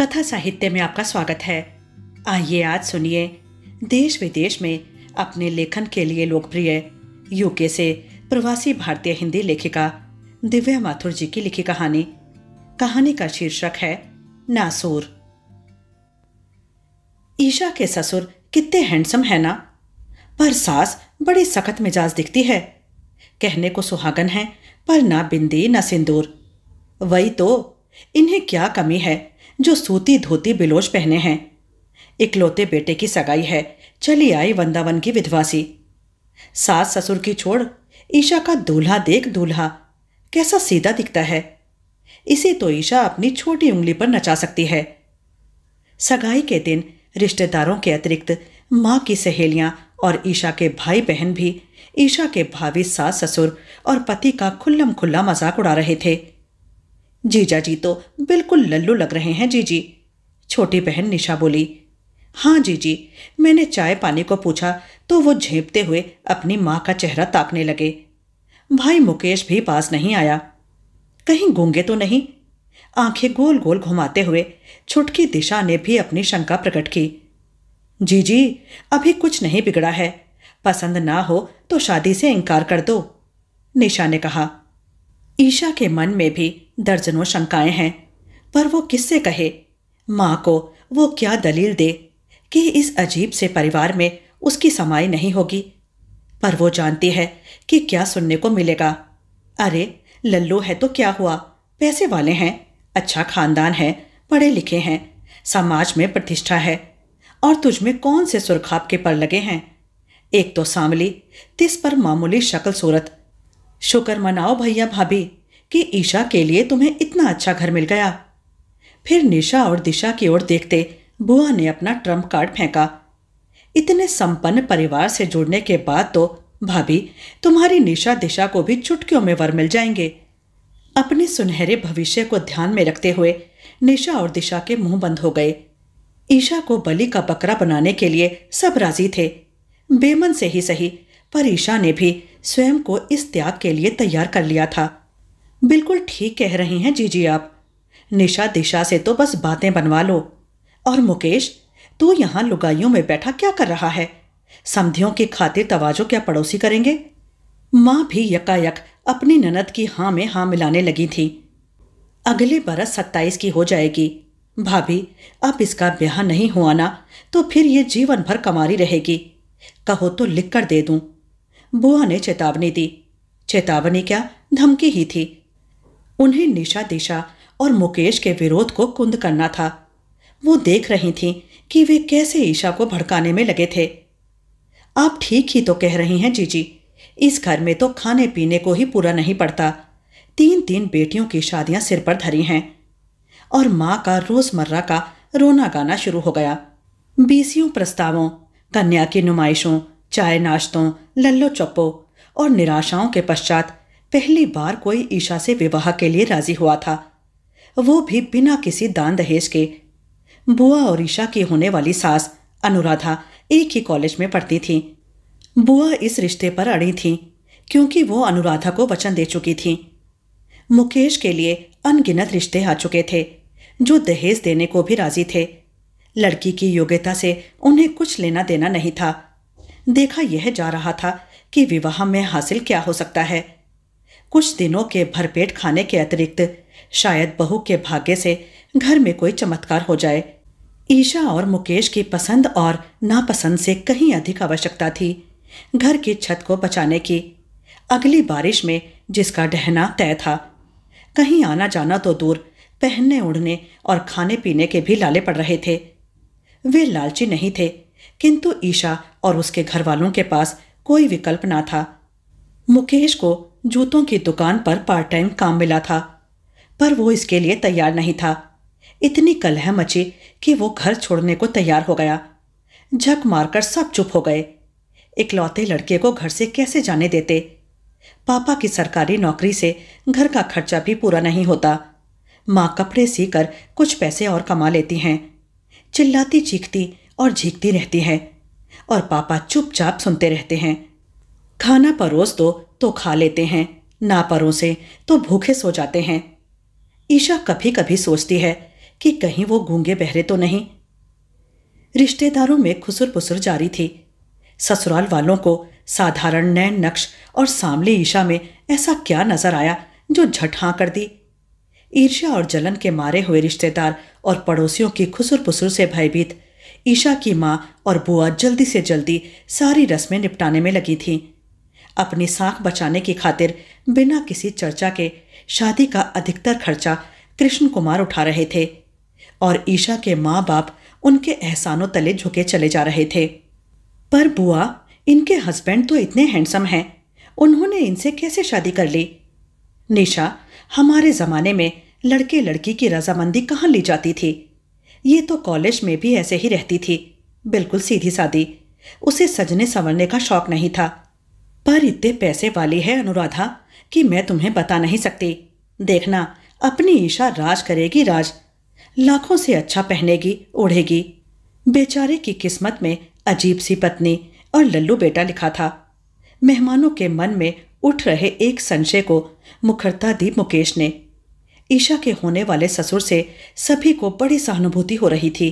कथा साहित्य में आपका स्वागत है आइए आज सुनिए देश विदेश में अपने लेखन के लिए लोकप्रिय यूके से प्रवासी भारतीय हिंदी लेखिका दिव्या माथुर जी की लिखी कहानी कहानी का शीर्षक है नासूर ईशा के ससुर कितने हैंडसम है ना पर सास बड़ी सख्त मिजाज दिखती है कहने को सुहागन है पर ना बिंदी ना सिंदूर वही तो इन्हें क्या कमी है जो सूती धोती बिलोज पहने हैं इकलौते बेटे की सगाई है चली आई वंदावन की विधवासी सास ससुर की छोड़ ईशा का दूल्हा देख दूल्हा कैसा सीधा दिखता है इसे तो ईशा अपनी छोटी उंगली पर नचा सकती है सगाई के दिन रिश्तेदारों के अतिरिक्त माँ की सहेलियां और ईशा के भाई बहन भी ईशा के भावी सास ससुर और पति का खुल्लम खुल्ला मजाक उड़ा रहे थे जीजा जी तो बिल्कुल लल्लू लग रहे हैं जीजी छोटी बहन निशा बोली हाँ जीजी मैंने चाय पानी को पूछा तो वो झेपते हुए अपनी माँ का चेहरा ताकने लगे भाई मुकेश भी पास नहीं आया कहीं गूंगे तो नहीं आंखें गोल गोल घुमाते हुए छुटकी दिशा ने भी अपनी शंका प्रकट की जी जी अभी कुछ नहीं बिगड़ा है पसंद ना हो तो शादी से इनकार कर दो निशा ने कहा ईशा के मन में भी दर्जनों शंकाएं हैं पर वो किससे कहे माँ को वो क्या दलील दे कि इस अजीब से परिवार में उसकी समाई नहीं होगी पर वो जानती है कि क्या सुनने को मिलेगा अरे लल्लू है तो क्या हुआ पैसे वाले हैं अच्छा खानदान है पढ़े लिखे हैं समाज में प्रतिष्ठा है और तुझ में कौन से सुरखाप के पर लगे हैं एक तो सांवली तिस पर मामूली शक्ल सूरत शुक्र मनाओ भैया भाभी कि ईशा के लिए तुम्हें इतना अच्छा घर मिल गया फिर निशा और दिशा की ओर देखते बुआ ने अपना ट्रम्प कार्ड फेंका इतने संपन्न परिवार से जुड़ने के बाद तो भाभी तुम्हारी निशा दिशा को भी चुटकियों में वर मिल जाएंगे अपने सुनहरे भविष्य को ध्यान में रखते हुए निशा और दिशा के मुंह बंद हो गए ईशा को बलि का बकरा बनाने के लिए सब राजी थे बेमन से ही सही पर ईशा ने भी स्वयं को इस त्याग के लिए तैयार कर लिया था बिल्कुल ठीक कह रही हैं जी जी आप निशा दिशा से तो बस बातें बनवा लो और मुकेश तू यहाँ लुगाइयों में बैठा क्या कर रहा है समधियों की खातिर तवाजो क्या पड़ोसी करेंगे माँ भी यकायक अपनी ननद की हाँ में हाँ मिलाने लगी थी अगले बरस सत्ताईस की हो जाएगी भाभी अब इसका ब्याह नहीं हुआ ना तो फिर ये जीवन भर कमारी रहेगी कहो तो लिख कर दे दूँ बुआ ने चेतावनी दी चेतावनी क्या धमकी ही थी उन्हें निशा दिशा और मुकेश के विरोध को कुंद करना था वो देख रही थीं कि वे कैसे ईशा को भड़काने में लगे थे आप ठीक ही तो कह रही हैं जीजी इस घर में तो खाने पीने को ही पूरा नहीं पड़ता तीन तीन बेटियों की शादियां सिर पर धरी हैं और माँ का रोजमर्रा का रोना गाना शुरू हो गया बीसियों प्रस्तावों कन्या की नुमाइशों चाय नाश्तों लल्लो चप्पो और निराशाओं के पश्चात पहली बार कोई ईशा से विवाह के लिए राजी हुआ था वो भी बिना किसी दान दहेज के बुआ और ईशा की होने वाली सास अनुराधा एक ही कॉलेज में पढ़ती थी बुआ इस रिश्ते पर अड़ी थी क्योंकि वो अनुराधा को वचन दे चुकी थी मुकेश के लिए अनगिनत रिश्ते आ चुके थे जो दहेज देने को भी राजी थे लड़की की योग्यता से उन्हें कुछ लेना देना नहीं था देखा यह जा रहा था कि विवाह में हासिल क्या हो सकता है कुछ दिनों के भरपेट खाने के अतिरिक्त शायद बहू के भाग्य से घर में कोई चमत्कार हो जाए ईशा और मुकेश की पसंद और नापसंद से कहीं अधिक आवश्यकता थी घर की छत को बचाने की अगली बारिश में जिसका डहना तय था कहीं आना जाना तो दूर पहनने ओढ़ने और खाने पीने के भी लाले पड़ रहे थे वे लालची नहीं थे किंतु ईशा और उसके घर वालों के पास कोई विकल्प ना था मुकेश को जूतों की दुकान पर पार्ट टाइम काम मिला था पर वो इसके लिए तैयार नहीं था इतनी कलह मची कि वो घर छोड़ने को तैयार हो गया झक मारकर सब चुप हो गए इकलौते लड़के को घर से कैसे जाने देते पापा की सरकारी नौकरी से घर का खर्चा भी पूरा नहीं होता माँ कपड़े सीकर कुछ पैसे और कमा लेती हैं चिल्लाती चीखती और झीकती रहती है और पापा चुपचाप सुनते रहते हैं खाना परोस दो तो खा लेते हैं ना परोसे तो भूखे सो जाते हैं ईशा कभी कभी सोचती है कि कहीं वो गूंगे बहरे तो नहीं रिश्तेदारों में खुसुर पुसुर जारी थी ससुराल वालों को साधारण नैन नक्श और सामली ईशा में ऐसा क्या नजर आया जो झट हाँ कर दी ईर्ष्या और जलन के मारे हुए रिश्तेदार और पड़ोसियों की खुसुर पुसुर से भयभीत ईशा की माँ और बुआ जल्दी से जल्दी सारी रस्में निपटाने में लगी थीं अपनी सांख बचाने की खातिर बिना किसी चर्चा के शादी का अधिकतर खर्चा कृष्ण कुमार उठा रहे थे और ईशा के माँ बाप उनके एहसानों तले झुके चले जा रहे थे पर बुआ इनके हस्बैंड तो इतने हैंडसम हैं उन्होंने इनसे कैसे शादी कर ली निशा हमारे ज़माने में लड़के लड़की की रजामंदी कहाँ ली जाती थी ये तो कॉलेज में भी ऐसे ही रहती थी बिल्कुल सीधी सादी उसे सजने संवरने का शौक नहीं था पर इतने पैसे वाली है अनुराधा कि मैं तुम्हें बता नहीं सकती देखना अपनी ईशा राज करेगी राज लाखों से अच्छा पहनेगी ओढ़ेगी बेचारे की किस्मत में अजीब सी पत्नी और लल्लू बेटा लिखा था मेहमानों के मन में उठ रहे एक संशय को मुखरता दी मुकेश ने ईशा के होने वाले ससुर से सभी को बड़ी सहानुभूति हो रही थी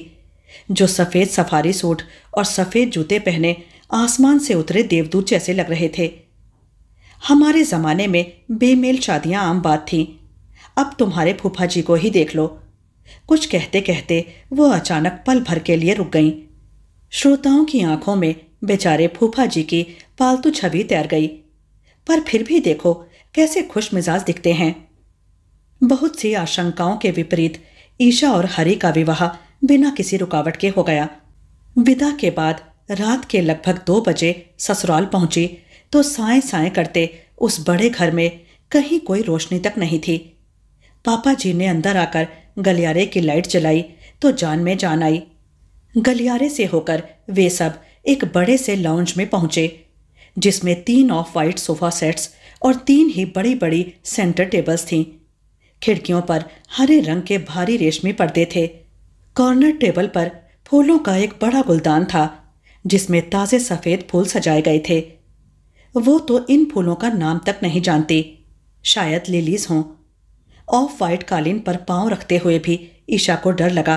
जो सफ़ेद सफारी सूट और सफ़ेद जूते पहने आसमान से उतरे देवदूत जैसे लग रहे थे हमारे ज़माने में बेमेल शादियां आम बात थीं अब तुम्हारे फूफा जी को ही देख लो कुछ कहते कहते वो अचानक पल भर के लिए रुक गईं श्रोताओं की आंखों में बेचारे फूफा जी की पालतू छवि तैर गई पर फिर भी देखो कैसे खुश मिजाज दिखते हैं बहुत सी आशंकाओं के विपरीत ईशा और हरि का विवाह बिना किसी रुकावट के हो गया विदा के बाद रात के लगभग दो बजे ससुराल पहुंची तो साए साए करते उस बड़े घर में कहीं कोई रोशनी तक नहीं थी पापा जी ने अंदर आकर गलियारे की लाइट जलाई तो जान में जान आई गलियारे से होकर वे सब एक बड़े से लाउंज में पहुंचे जिसमें तीन ऑफ वाइट सोफा सेट्स और तीन ही बड़ी बड़ी सेंटर टेबल्स थीं खिड़कियों पर हरे रंग के भारी रेशमी पर्दे थे कॉर्नर टेबल पर फूलों का एक बड़ा गुलदान था जिसमें ताज़े सफ़ेद फूल सजाए गए थे वो तो इन फूलों का नाम तक नहीं जानती शायद लिलीज हों ऑफ वाइट कालीन पर पांव रखते हुए भी ईशा को डर लगा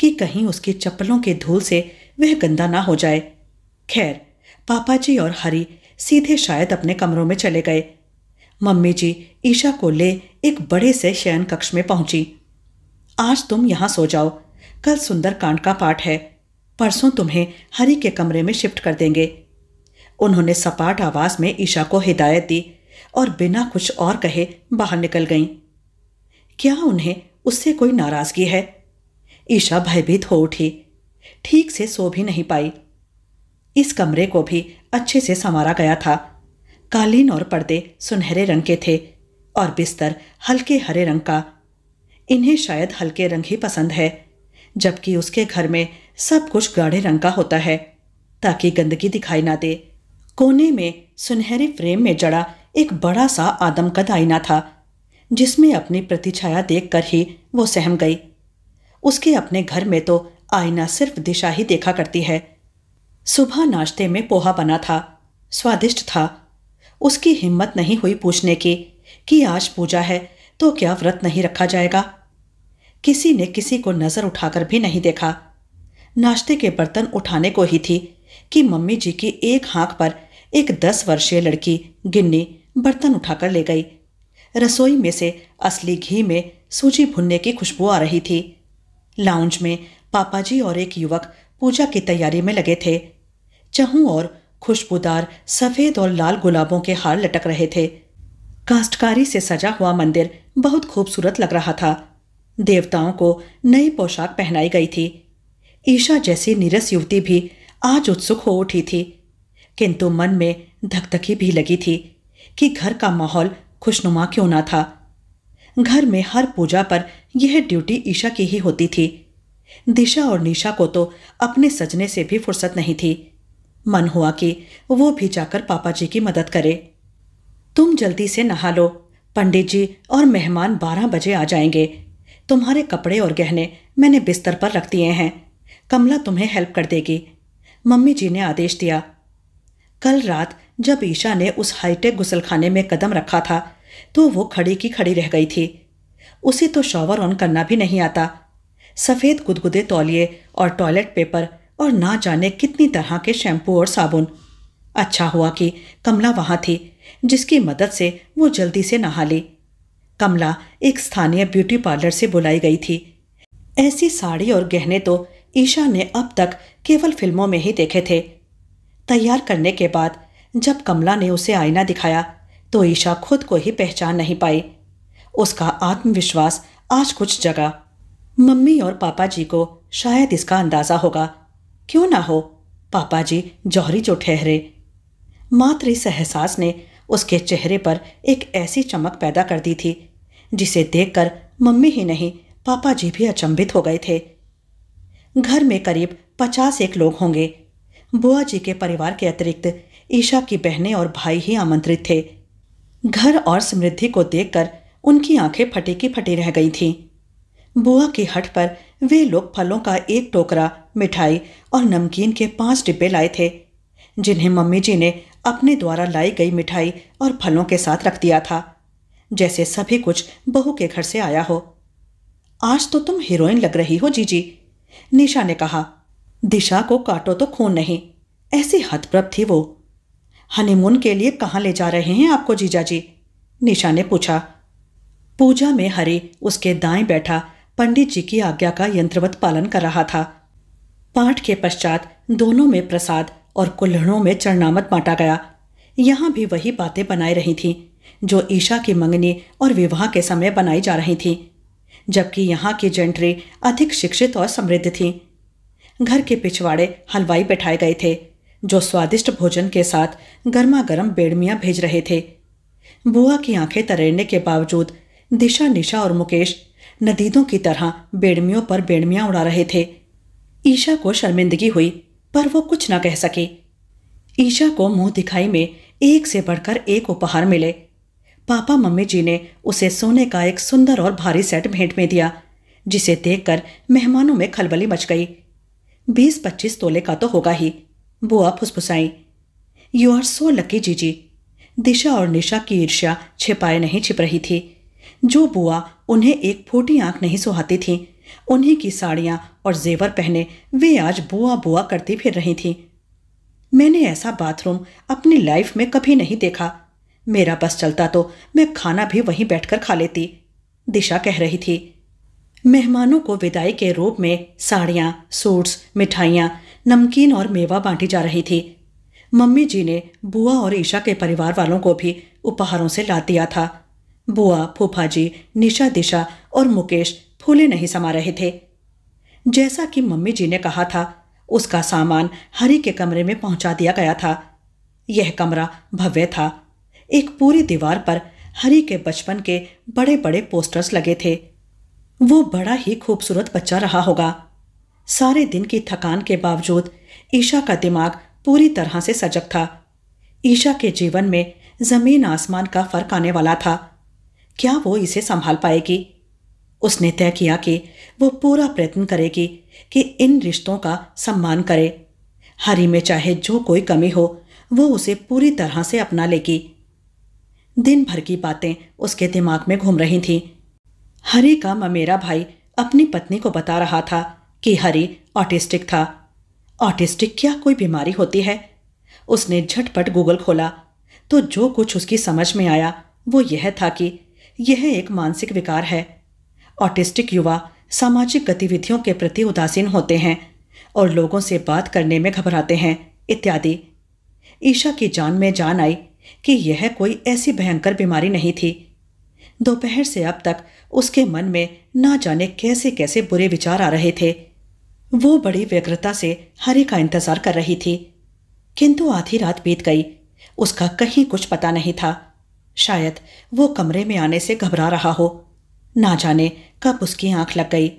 कि कहीं उसकी चप्पलों के धूल से वह गंदा ना हो जाए खैर पापा जी और हरी सीधे शायद अपने कमरों में चले गए मम्मी जी ईशा को ले एक बड़े से शयन कक्ष में पहुंची आज तुम यहां सो जाओ कल सुंदर कांड का पाठ है परसों तुम्हें हरि के कमरे में शिफ्ट कर देंगे उन्होंने सपाट आवाज में ईशा को हिदायत दी और बिना कुछ और कहे बाहर निकल गईं। क्या उन्हें उससे कोई नाराजगी है ईशा भयभीत हो उठी ठीक से सो भी नहीं पाई इस कमरे को भी अच्छे से संवारा गया था कालीन और पर्दे सुनहरे रंग के थे और बिस्तर हल्के हरे रंग का इन्हें शायद हल्के रंग ही पसंद है जबकि उसके घर में सब कुछ गाढ़े रंग का होता है ताकि गंदगी दिखाई ना दे कोने में सुनहरे फ्रेम में जड़ा एक बड़ा सा आदमकद आईना था जिसमें अपनी प्रतिछाया देखकर ही वो सहम गई उसके अपने घर में तो आईना सिर्फ दिशा ही देखा करती है सुबह नाश्ते में पोहा बना था स्वादिष्ट था उसकी हिम्मत नहीं हुई पूछने की कि आज पूजा है तो क्या व्रत नहीं रखा जाएगा किसी ने किसी को नज़र उठाकर भी नहीं देखा नाश्ते के बर्तन उठाने को ही थी कि मम्मी जी की एक हाँक पर एक दस वर्षीय लड़की गिन्नी बर्तन उठाकर ले गई रसोई में से असली घी में सूजी भुनने की खुशबू आ रही थी लाउंज में पापा जी और एक युवक पूजा की तैयारी में लगे थे चहू और खुशबूदार सफ़ेद और लाल गुलाबों के हार लटक रहे थे काष्ठकारी से सजा हुआ मंदिर बहुत खूबसूरत लग रहा था देवताओं को नई पोशाक पहनाई गई थी ईशा जैसी नीरस युवती भी आज उत्सुक हो उठी थी किंतु मन में धकधकी भी लगी थी कि घर का माहौल खुशनुमा क्यों ना था घर में हर पूजा पर यह ड्यूटी ईशा की ही होती थी दिशा और निशा को तो अपने सजने से भी फुर्सत नहीं थी मन हुआ कि वो भी जाकर पापा जी की मदद करे तुम जल्दी से नहा लो पंडित जी और मेहमान बारह बजे आ जाएंगे तुम्हारे कपड़े और गहने मैंने बिस्तर पर रख दिए हैं कमला तुम्हें हेल्प कर देगी मम्मी जी ने आदेश दिया कल रात जब ईशा ने उस हाईटेक गुसलखाने में कदम रखा था तो वो खड़ी की खड़ी रह गई थी उसे तो शॉवर ऑन करना भी नहीं आता सफ़ेद गुदगुदे तौलिए और टॉयलेट पेपर और ना जाने कितनी तरह के शैम्पू और साबुन अच्छा हुआ कि कमला वहाँ थी जिसकी मदद से वो जल्दी से नहा ली कमला एक स्थानीय ब्यूटी पार्लर से बुलाई गई थी ऐसी साड़ी और गहने तो ईशा ने अब तक केवल फिल्मों में ही देखे थे तैयार करने के बाद जब कमला ने उसे आईना दिखाया तो ईशा खुद को ही पहचान नहीं पाई उसका आत्मविश्वास आज कुछ जगा मम्मी और पापा जी को शायद इसका अंदाज़ा होगा क्यों ना हो पापा जी जौहरी जो ठहरे मातृ सहसास ने उसके चेहरे पर एक ऐसी चमक पैदा कर दी थी जिसे देखकर मम्मी ही नहीं पापा जी भी अचंभित हो गए थे घर में करीब पचास एक लोग होंगे बुआ जी के परिवार के अतिरिक्त ईशा की बहनें और भाई ही आमंत्रित थे घर और समृद्धि को देखकर उनकी आंखें फटी की फटी रह गई थीं बुआ की हट पर वे लोग फलों का एक टोकरा मिठाई और नमकीन के पांच डिब्बे लाए थे जिन्हें मम्मी जी ने अपने द्वारा लाई गई मिठाई और फलों के साथ रख दिया था जैसे सभी कुछ बहू के घर से आया हो आज तो तुम हीरोइन लग रही हो जीजी निशा ने कहा दिशा को काटो तो खून नहीं ऐसी हतप्रभ थी वो हनीमून के लिए कहाँ ले जा रहे हैं आपको जीजा जी निशा ने पूछा पूजा में हरि उसके दाएं बैठा पंडित जी की आज्ञा का यंत्रवत पालन कर रहा था पाठ के पश्चात दोनों में प्रसाद और कुल्हड़ों में चरणामत बांटा गया यहाँ भी वही बातें बनाई रही थीं जो ईशा की मंगनी और विवाह के समय बनाई जा रही थीं जबकि यहाँ की जेंट्री अधिक शिक्षित और समृद्ध थी घर के पिछवाड़े हलवाई बैठाए गए थे जो स्वादिष्ट भोजन के साथ गर्मा गर्म बेड़मियाँ भेज रहे थे बुआ की आंखें तरेरने के बावजूद दिशा निशा और मुकेश नदीदों की तरह बेड़मियों पर बेड़मियाँ उड़ा रहे थे ईशा को शर्मिंदगी हुई पर वो कुछ न कह सके ईशा को मुंह दिखाई में एक से बढ़कर एक उपहार मिले पापा मम्मी जी ने उसे सोने का एक सुंदर और भारी सेट भेंट में दिया जिसे देखकर मेहमानों में खलबली मच गई बीस पच्चीस तोले का तो होगा ही बुआ फुसफुसाई यू आर सो लकी जीजी दिशा और निशा की ईर्ष्या छिपाए नहीं छिप रही थी जो बुआ उन्हें एक फूटी आंख नहीं सुहाती थी उन्हीं की साड़ियां और जेवर पहने वे आज बुआ बुआ करती फिर रही थीं मैंने ऐसा बाथरूम अपनी लाइफ में कभी नहीं देखा मेरा बस चलता तो मैं खाना भी वहीं बैठकर खा लेती दिशा कह रही थी मेहमानों को विदाई के रूप में साड़ियां सूट्स मिठाइयां नमकीन और मेवा बांटी जा रही थी मम्मी जी ने बुआ और ईशा के परिवार वालों को भी उपहारों से ला दिया था बुआ फूफा जी निशा दिशा और मुकेश फूले नहीं समा रहे थे जैसा कि मम्मी जी ने कहा था उसका सामान हरी के कमरे में पहुंचा दिया गया था यह कमरा भव्य था एक पूरी दीवार पर हरी के बचपन के बड़े बड़े पोस्टर्स लगे थे वो बड़ा ही खूबसूरत बच्चा रहा होगा सारे दिन की थकान के बावजूद ईशा का दिमाग पूरी तरह से सजग था ईशा के जीवन में जमीन आसमान का फर्क आने वाला था क्या वो इसे संभाल पाएगी उसने तय किया कि वो पूरा प्रयत्न करेगी कि इन रिश्तों का सम्मान करे हरी में चाहे जो कोई कमी हो वो उसे पूरी तरह से अपना लेगी दिन भर की बातें उसके दिमाग में घूम रही थीं हरी का ममेरा भाई अपनी पत्नी को बता रहा था कि हरी ऑटिस्टिक था ऑटिस्टिक क्या कोई बीमारी होती है उसने झटपट गूगल खोला तो जो कुछ उसकी समझ में आया वो यह था कि यह एक मानसिक विकार है ऑटिस्टिक युवा सामाजिक गतिविधियों के प्रति उदासीन होते हैं और लोगों से बात करने में घबराते हैं इत्यादि ईशा की जान में जान आई कि यह कोई ऐसी भयंकर बीमारी नहीं थी दोपहर से अब तक उसके मन में ना जाने कैसे कैसे बुरे विचार आ रहे थे वो बड़ी व्यग्रता से हरि का इंतजार कर रही थी किंतु आधी रात बीत गई उसका कहीं कुछ पता नहीं था शायद वो कमरे में आने से घबरा रहा हो ना जाने कब उसकी आंख लग गई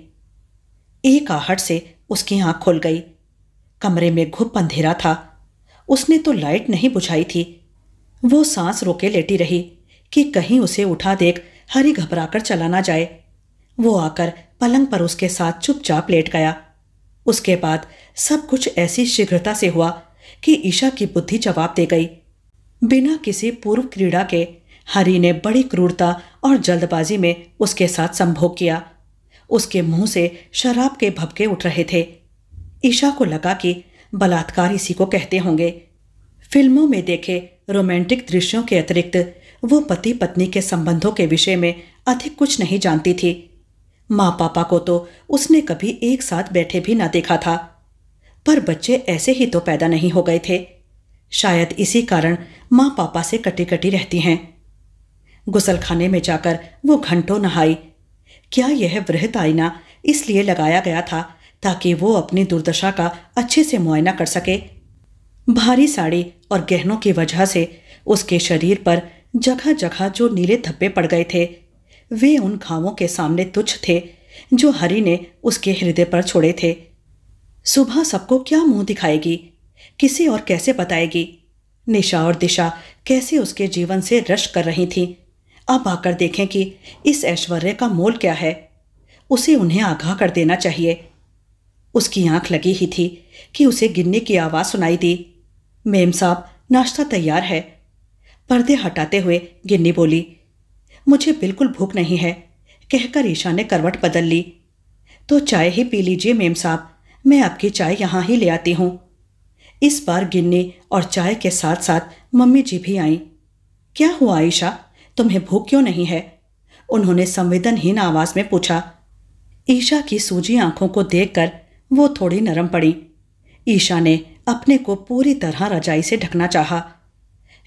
एक आहट से उसकी आंख खुल गई कमरे में घुप अंधेरा था उसने तो लाइट नहीं बुझाई थी वो सांस रोके लेटी रही कि कहीं उसे उठा देख हरी घबराकर चला ना जाए वो आकर पलंग पर उसके साथ चुपचाप लेट गया उसके बाद सब कुछ ऐसी शीघ्रता से हुआ कि ईशा की बुद्धि जवाब दे गई बिना किसी पूर्व क्रीड़ा के हरी ने बड़ी क्रूरता और जल्दबाजी में उसके साथ संभोग किया उसके मुंह से शराब के भपके उठ रहे थे ईशा को लगा कि बलात्कार इसी को कहते होंगे फिल्मों में देखे रोमांटिक दृश्यों के अतिरिक्त वो पति पत्नी के संबंधों के विषय में अधिक कुछ नहीं जानती थी माँ पापा को तो उसने कभी एक साथ बैठे भी ना देखा था पर बच्चे ऐसे ही तो पैदा नहीं हो गए थे शायद इसी कारण माँ पापा से कटी कटी रहती हैं गुसलखाने में जाकर वो घंटों नहाई क्या यह वृहत आईना इसलिए लगाया गया था ताकि वो अपनी दुर्दशा का अच्छे से मुआयना कर सके भारी साड़ी और गहनों की वजह से उसके शरीर पर जगह जगह जो नीले धब्बे पड़ गए थे वे उन घावों के सामने तुच्छ थे जो हरि ने उसके हृदय पर छोड़े थे सुबह सबको क्या मुंह दिखाएगी किसे और कैसे बताएगी निशा और दिशा कैसे उसके जीवन से रश कर रही थीं अब आकर देखें कि इस ऐश्वर्य का मोल क्या है उसे उन्हें आगाह कर देना चाहिए उसकी आंख लगी ही थी कि उसे गिनने की आवाज़ सुनाई दी मेम साहब नाश्ता तैयार है पर्दे हटाते हुए गिन्नी बोली मुझे बिल्कुल भूख नहीं है कहकर ईशा ने करवट बदल ली तो चाय ही पी लीजिए मेम साहब मैं आपकी चाय यहाँ ही ले आती हूँ इस बार गिन्नी और चाय के साथ साथ मम्मी जी भी आईं क्या हुआ ईशा तुम्हें भूख क्यों नहीं है उन्होंने संवेदनहीन आवाज में पूछा ईशा की सूजी आंखों को देखकर वो थोड़ी नरम पड़ी ईशा ने अपने को पूरी तरह रजाई से ढकना चाहा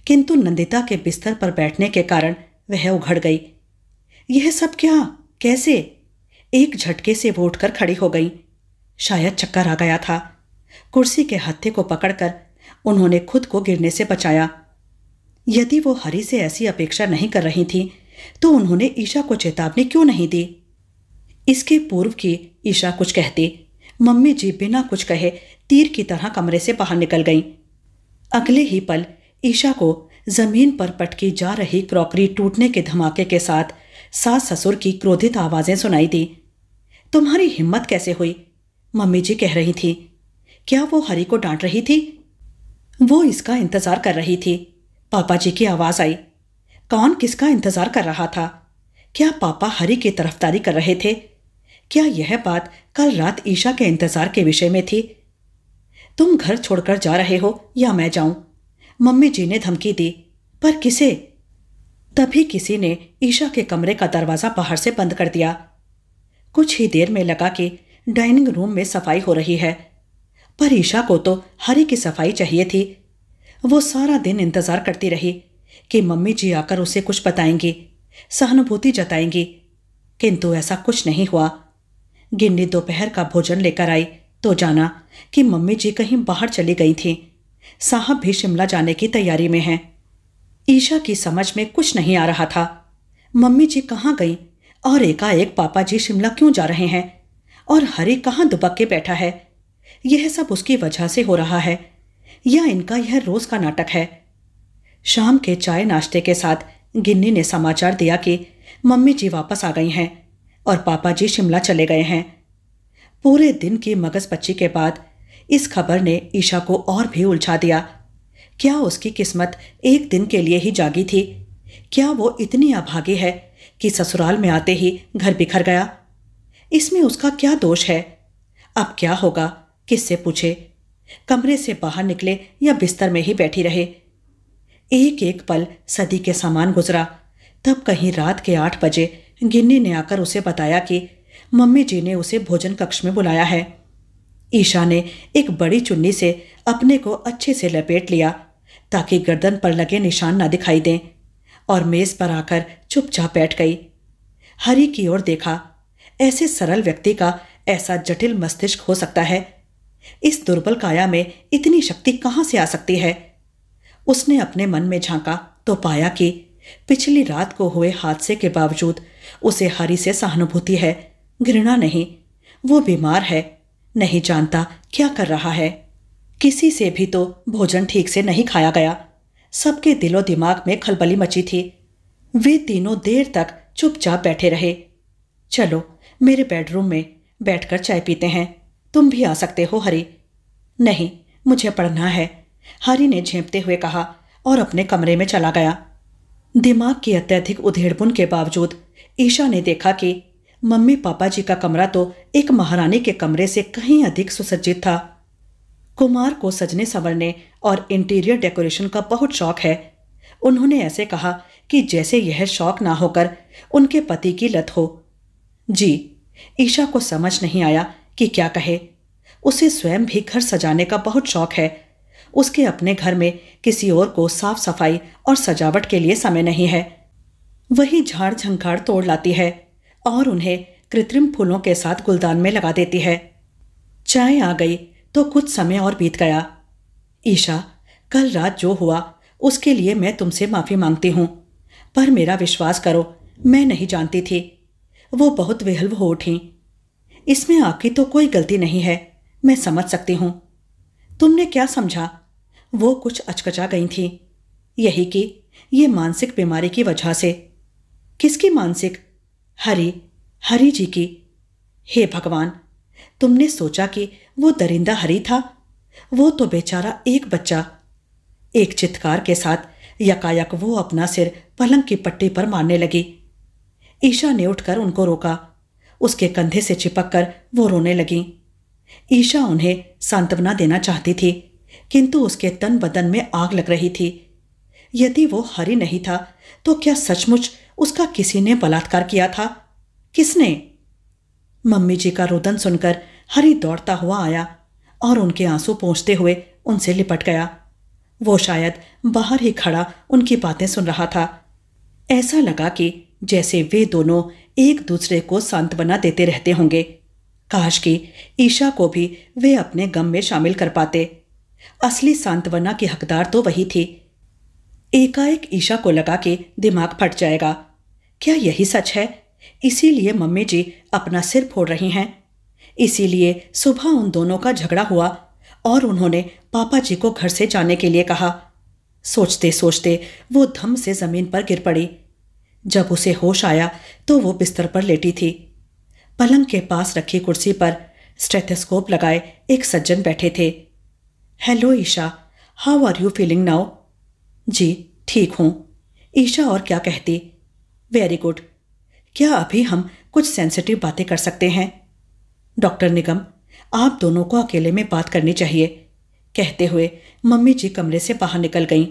किंतु नंदिता के बिस्तर पर बैठने के कारण वह उघड़ गई यह सब क्या कैसे एक झटके से वो उठकर खड़ी हो गई शायद चक्कर आ गया था कुर्सी के हत्थे को पकड़कर उन्होंने खुद को गिरने से बचाया यदि वो हरि से ऐसी अपेक्षा नहीं कर रही थी तो उन्होंने ईशा को चेतावनी क्यों नहीं दी इसके पूर्व की ईशा कुछ कहती मम्मी जी बिना कुछ कहे तीर की तरह कमरे से बाहर निकल गईं। अगले ही पल ईशा को जमीन पर पटकी जा रही क्रॉकरी टूटने के धमाके के साथ सास ससुर की क्रोधित आवाजें सुनाई दी तुम्हारी हिम्मत कैसे हुई मम्मी जी कह रही थी क्या वो हरि को डांट रही थी वो इसका इंतजार कर रही थी पापा जी की आवाज़ आई कौन किसका इंतज़ार कर रहा था क्या पापा हरी की तरफदारी कर रहे थे क्या यह बात कल रात ईशा के इंतज़ार के विषय में थी तुम घर छोड़कर जा रहे हो या मैं जाऊं मम्मी जी ने धमकी दी पर किसे तभी किसी ने ईशा के कमरे का दरवाज़ा बाहर से बंद कर दिया कुछ ही देर में लगा कि डाइनिंग रूम में सफाई हो रही है पर ईशा को तो हरी की सफाई चाहिए थी वो सारा दिन इंतजार करती रही कि मम्मी जी आकर उसे कुछ बताएंगी सहानुभूति जताएंगी किंतु ऐसा कुछ नहीं हुआ गिन्नी दोपहर का भोजन लेकर आई तो जाना कि मम्मी जी कहीं बाहर चली गई थी साहब भी शिमला जाने की तैयारी में हैं ईशा की समझ में कुछ नहीं आ रहा था मम्मी जी कहाँ गई और एकाएक पापा जी शिमला क्यों जा रहे हैं और हरी कहाँ दुबक के बैठा है यह सब उसकी वजह से हो रहा है या इनका यह रोज का नाटक है शाम के चाय नाश्ते के साथ गिन्नी ने समाचार दिया कि मम्मी जी वापस आ गई हैं और पापा जी शिमला चले गए हैं पूरे दिन की मगजपच्ची के बाद इस खबर ने ईशा को और भी उलझा दिया क्या उसकी किस्मत एक दिन के लिए ही जागी थी क्या वो इतनी अभागी है कि ससुराल में आते ही घर बिखर गया इसमें उसका क्या दोष है अब क्या होगा किससे पूछे कमरे से बाहर निकले या बिस्तर में ही बैठी रहे एक एक पल सदी के सामान गुजरा तब कहीं रात के आठ बजे गिन्नी ने आकर उसे बताया कि मम्मी जी ने उसे भोजन कक्ष में बुलाया है ईशा ने एक बड़ी चुन्नी से अपने को अच्छे से लपेट लिया ताकि गर्दन पर लगे निशान ना दिखाई दें और मेज़ पर आकर चुपचाप बैठ गई हरी की ओर देखा ऐसे सरल व्यक्ति का ऐसा जटिल मस्तिष्क हो सकता है इस दुर्बल काया में इतनी शक्ति कहां से आ सकती है उसने अपने मन में झांका तो पाया कि पिछली रात को हुए हादसे के बावजूद उसे हरी से सहानुभूति है घृणा नहीं वो बीमार है नहीं जानता क्या कर रहा है किसी से भी तो भोजन ठीक से नहीं खाया गया सबके दिलो दिमाग में खलबली मची थी वे तीनों देर तक चुपचाप बैठे रहे चलो मेरे बेडरूम में बैठकर चाय पीते हैं तुम भी आ सकते हो हरी नहीं मुझे पढ़ना है हरी ने झेपते हुए कहा और अपने कमरे में चला गया दिमाग की अत्यधिक उधेड़पुन के बावजूद ईशा ने देखा कि मम्मी पापा जी का कमरा तो एक महारानी के कमरे से कहीं अधिक सुसज्जित था कुमार को सजने संवरने और इंटीरियर डेकोरेशन का बहुत शौक है उन्होंने ऐसे कहा कि जैसे यह शौक ना होकर उनके पति की लत हो जी ईशा को समझ नहीं आया कि क्या कहे उसे स्वयं भी घर सजाने का बहुत शौक है उसके अपने घर में किसी और को साफ सफाई और सजावट के लिए समय नहीं है वही झाड़ झंखाड़ तोड़ लाती है और उन्हें कृत्रिम फूलों के साथ गुलदान में लगा देती है चाय आ गई तो कुछ समय और बीत गया ईशा कल रात जो हुआ उसके लिए मैं तुमसे माफ़ी मांगती हूँ पर मेरा विश्वास करो मैं नहीं जानती थी वो बहुत विहल्व हो उठी इसमें आपकी तो कोई गलती नहीं है मैं समझ सकती हूं तुमने क्या समझा वो कुछ अचकचा गई थी यही कि ये मानसिक बीमारी की वजह से किसकी मानसिक हरी हरी जी की हे भगवान तुमने सोचा कि वो दरिंदा हरी था वो तो बेचारा एक बच्चा एक चित्कार के साथ यकायक वो अपना सिर पलंग की पट्टी पर मारने लगी ईशा ने उठकर उनको रोका उसके कंधे से चिपक कर वो रोने लगी ईशा उन्हें सांत्वना देना चाहती थी किंतु उसके तन बदन में आग लग रही थी यदि वो हरी नहीं था तो क्या सचमुच उसका किसी ने बलात्कार किया था किसने मम्मी जी का रोदन सुनकर हरी दौड़ता हुआ आया और उनके आंसू पहुंचते हुए उनसे लिपट गया वो शायद बाहर ही खड़ा उनकी बातें सुन रहा था ऐसा लगा कि जैसे वे दोनों एक दूसरे को सांत्वना देते रहते होंगे काश कि ईशा को भी वे अपने गम में शामिल कर पाते असली सांत्वना की हकदार तो वही थी एकाएक ईशा को लगा कि दिमाग फट जाएगा क्या यही सच है इसीलिए मम्मी जी अपना सिर फोड़ रही हैं इसीलिए सुबह उन दोनों का झगड़ा हुआ और उन्होंने पापा जी को घर से जाने के लिए कहा सोचते सोचते वो धम से जमीन पर गिर पड़ी जब उसे होश आया तो वो बिस्तर पर लेटी थी पलंग के पास रखी कुर्सी पर स्टेथोस्कोप लगाए एक सज्जन बैठे थे hello Isha how are you feeling now जी ठीक हूँ ईशा और क्या कहती वेरी गुड क्या अभी हम कुछ सेंसिटिव बातें कर सकते हैं डॉक्टर निगम आप दोनों को अकेले में बात करनी चाहिए कहते हुए मम्मी जी कमरे से बाहर निकल गईं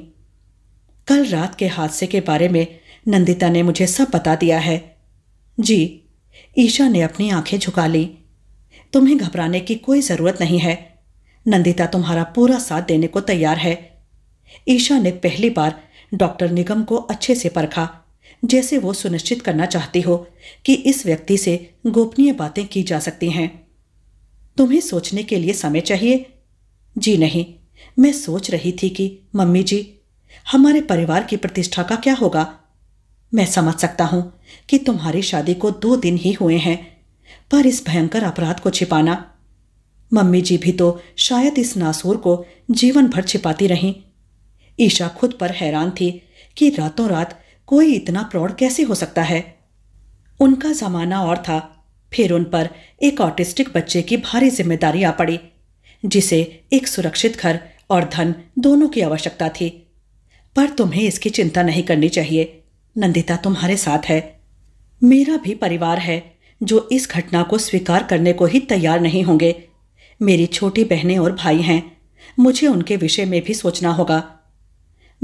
कल रात के हादसे के बारे में नंदिता ने मुझे सब बता दिया है जी ईशा ने अपनी आंखें झुका ली तुम्हें घबराने की कोई ज़रूरत नहीं है नंदिता तुम्हारा पूरा साथ देने को तैयार है ईशा ने पहली बार डॉक्टर निगम को अच्छे से परखा जैसे वो सुनिश्चित करना चाहती हो कि इस व्यक्ति से गोपनीय बातें की जा सकती हैं तुम्हें सोचने के लिए समय चाहिए जी नहीं मैं सोच रही थी कि मम्मी जी हमारे परिवार की प्रतिष्ठा का क्या होगा मैं समझ सकता हूं कि तुम्हारी शादी को दो दिन ही हुए हैं पर इस भयंकर अपराध को छिपाना मम्मी जी भी तो शायद इस नासूर को जीवन भर छिपाती रहीं ईशा खुद पर हैरान थी कि रातों रात कोई इतना प्रौढ़ कैसे हो सकता है उनका जमाना और था फिर उन पर एक ऑटिस्टिक बच्चे की भारी जिम्मेदारी आ पड़ी जिसे एक सुरक्षित घर और धन दोनों की आवश्यकता थी पर तुम्हें इसकी चिंता नहीं करनी चाहिए नंदिता तुम्हारे साथ है मेरा भी परिवार है जो इस घटना को स्वीकार करने को ही तैयार नहीं होंगे मेरी छोटी बहनें और भाई हैं मुझे उनके विषय में भी सोचना होगा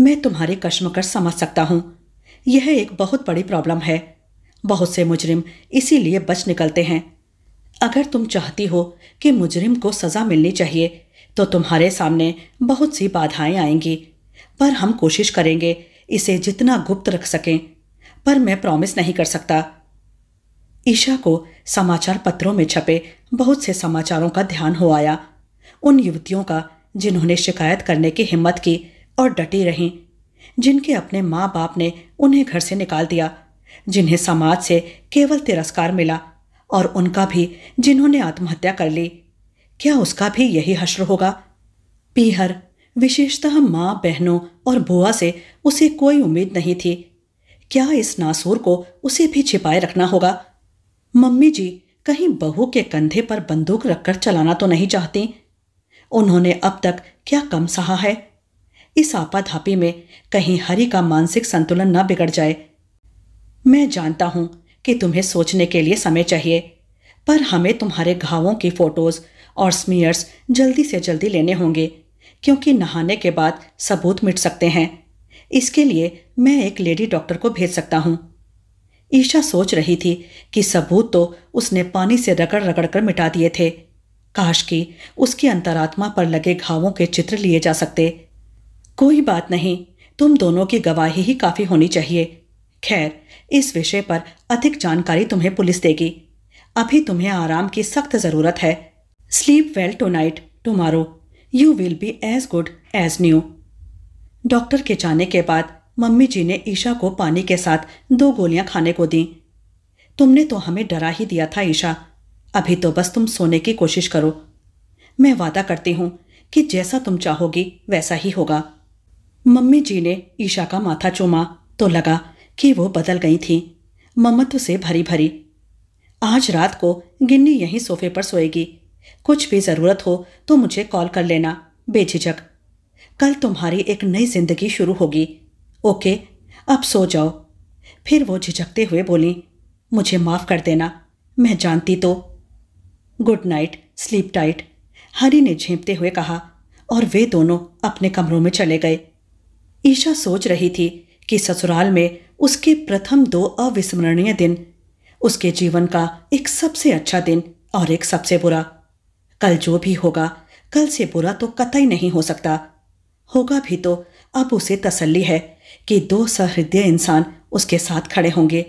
मैं तुम्हारे कश्मकर समझ सकता हूँ यह एक बहुत बड़ी प्रॉब्लम है बहुत से मुजरिम इसीलिए बच निकलते हैं अगर तुम चाहती हो कि मुजरिम को सज़ा मिलनी चाहिए तो तुम्हारे सामने बहुत सी बाधाएं आएंगी पर हम कोशिश करेंगे इसे जितना गुप्त रख सकें पर मैं प्रॉमिस नहीं कर सकता ईशा को समाचार पत्रों में छपे बहुत से समाचारों का ध्यान हो आया उन युवतियों का जिन्होंने शिकायत करने की हिम्मत की और डटी रहीं जिनके अपने माँ बाप ने उन्हें घर से निकाल दिया जिन्हें समाज से केवल तिरस्कार मिला और उनका भी जिन्होंने आत्महत्या कर ली क्या उसका भी यही हश्र होगा पीहर विशेषतः माँ बहनों और बुआ से उसे कोई उम्मीद नहीं थी क्या इस नासूर को उसे भी छिपाए रखना होगा मम्मी जी कहीं बहू के कंधे पर बंदूक रखकर चलाना तो नहीं चाहती उन्होंने अब तक क्या कम सहा है इस आपाधापी में कहीं हरि का मानसिक संतुलन न बिगड़ जाए मैं जानता हूँ कि तुम्हें सोचने के लिए समय चाहिए पर हमें तुम्हारे घावों की फोटोज और स्मीयर्स जल्दी से जल्दी लेने होंगे क्योंकि नहाने के बाद सबूत मिट सकते हैं इसके लिए मैं एक लेडी डॉक्टर को भेज सकता हूँ ईशा सोच रही थी कि सबूत तो उसने पानी से रगड़ रगड़ कर मिटा दिए थे काश कि उसकी अंतरात्मा पर लगे घावों के चित्र लिए जा सकते कोई बात नहीं तुम दोनों की गवाही ही काफ़ी होनी चाहिए खैर इस विषय पर अधिक जानकारी तुम्हें पुलिस देगी अभी तुम्हें आराम की सख्त ज़रूरत है sleep well tonight tomorrow you will be as good as new doctor के जाने के बाद मम्मी जी ने ईशा को पानी के साथ दो गोलियां खाने को दी तुमने तो हमें डरा ही दिया था ईशा अभी तो बस तुम सोने की कोशिश करो मैं वादा करती हूँ कि जैसा तुम चाहोगी वैसा ही होगा मम्मी जी ने ईशा का माथा चूमा तो लगा कि वो बदल गई थी ममत्व से भरी भरी आज रात को गिन्नी यहीं सोफे पर सोएगी कुछ भी ज़रूरत हो तो मुझे कॉल कर लेना बेझिझक कल तुम्हारी एक नई जिंदगी शुरू होगी ओके अब सो जाओ फिर वो झिझकते हुए बोली मुझे माफ़ कर देना मैं जानती तो good night sleep tight Hari ने झेपते हुए कहा और वे दोनों अपने कमरों में चले गए ईशा सोच रही थी कि ससुराल में उसके प्रथम दो अविस्मरणीय दिन उसके जीवन का एक सबसे अच्छा दिन और एक सबसे बुरा कल जो भी होगा कल से बुरा तो कतई नहीं हो सकता होगा भी तो अब उसे तसल्ली है कि दो सहृदय इंसान उसके साथ खड़े होंगे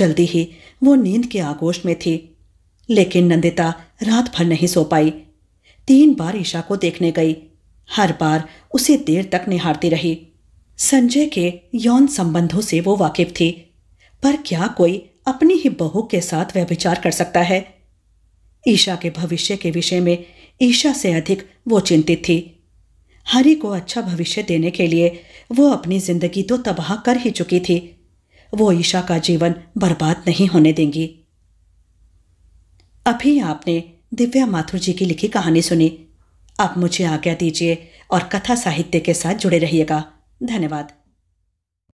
जल्दी ही वो नींद के आगोश में थी लेकिन नंदिता रात भर नहीं सो पाई तीन बार ईशा को देखने गई हर बार उसे देर तक निहारती रही संजय के यौन संबंधों से वो वाकिफ थी पर क्या कोई अपनी ही बहू के साथ व्यभिचार कर सकता है ईशा के भविष्य के विषय में ईशा से अधिक वो चिंतित थी हरि को अच्छा भविष्य देने के लिए वो अपनी जिंदगी तो तबाह कर ही चुकी थी वो ईशा का जीवन बर्बाद नहीं होने देंगी अभी आपने दिव्या माथुर जी की लिखी कहानी सुनी आप मुझे आज्ञा दीजिए और कथा साहित्य के साथ जुड़े रहिएगा धन्यवाद